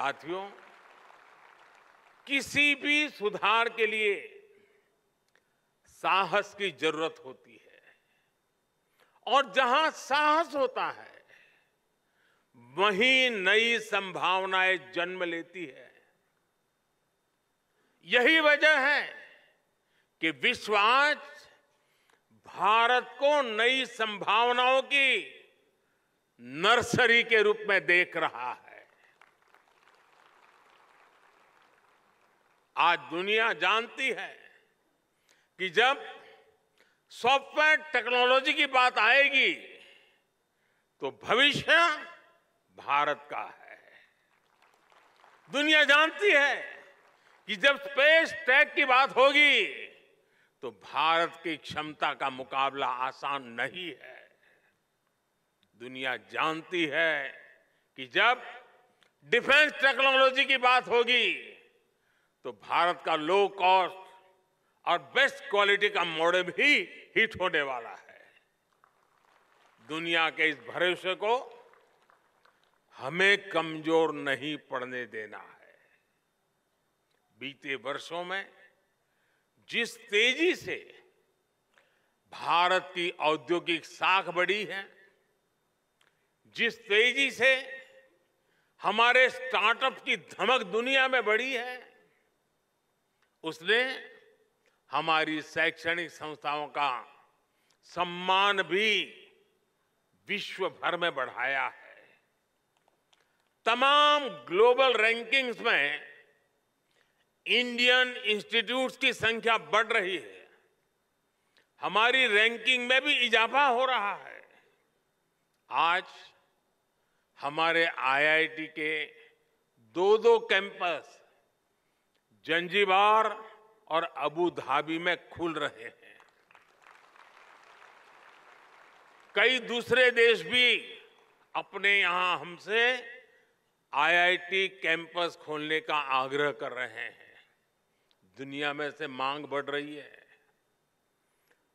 साथियों किसी भी सुधार के लिए साहस की जरूरत होती है और जहां साहस होता है वहीं नई संभावनाएं जन्म लेती है यही वजह है कि विश्व आज भारत को नई संभावनाओं की नर्सरी के रूप में देख रहा है आज दुनिया जानती है कि जब सॉफ्टवेयर टेक्नोलॉजी की बात आएगी तो भविष्य भारत का है दुनिया जानती है कि जब स्पेस टेक की बात होगी तो भारत की क्षमता का मुकाबला आसान नहीं है दुनिया जानती है कि जब डिफेंस टेक्नोलॉजी की बात होगी तो भारत का लो कॉस्ट और बेस्ट क्वालिटी का मॉडल भी हिट होने वाला है दुनिया के इस भरोसे को हमें कमजोर नहीं पड़ने देना है बीते वर्षों में जिस तेजी से भारत की औद्योगिक साख बढ़ी है जिस तेजी से हमारे स्टार्टअप की धमक दुनिया में बढ़ी है उसने हमारी शैक्षणिक संस्थाओं का सम्मान भी विश्व भर में बढ़ाया है तमाम ग्लोबल रैंकिंग्स में इंडियन इंस्टीट्यूट्स की संख्या बढ़ रही है हमारी रैंकिंग में भी इजाफा हो रहा है आज हमारे आईआईटी के दो दो कैंपस जंजीबार और अबू धाबी में खुल रहे हैं कई दूसरे देश भी अपने यहां हमसे आईआईटी कैंपस खोलने का आग्रह कर रहे हैं दुनिया में से मांग बढ़ रही है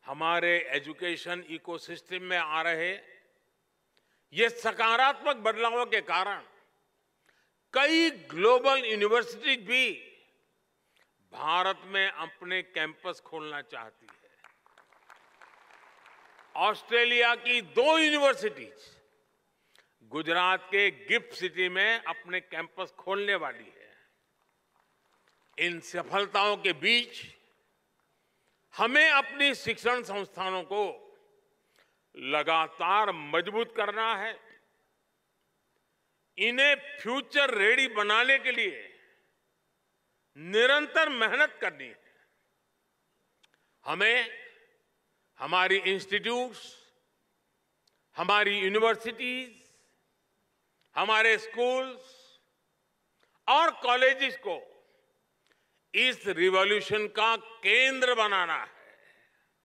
हमारे एजुकेशन इकोसिस्टम में आ रहे ये सकारात्मक बदलावों के कारण कई ग्लोबल यूनिवर्सिटीज भी भारत में अपने कैंपस खोलना चाहती है ऑस्ट्रेलिया की दो यूनिवर्सिटीज गुजरात के गिफ्ट सिटी में अपने कैंपस खोलने वाली है इन सफलताओं के बीच हमें अपनी शिक्षण संस्थानों को लगातार मजबूत करना है इन्हें फ्यूचर रेडी बनाने के लिए निरंतर मेहनत करनी है हमें हमारी इंस्टीट्यूट्स हमारी यूनिवर्सिटीज हमारे स्कूल्स और कॉलेजेस को इस रिवॉल्यूशन का केंद्र बनाना है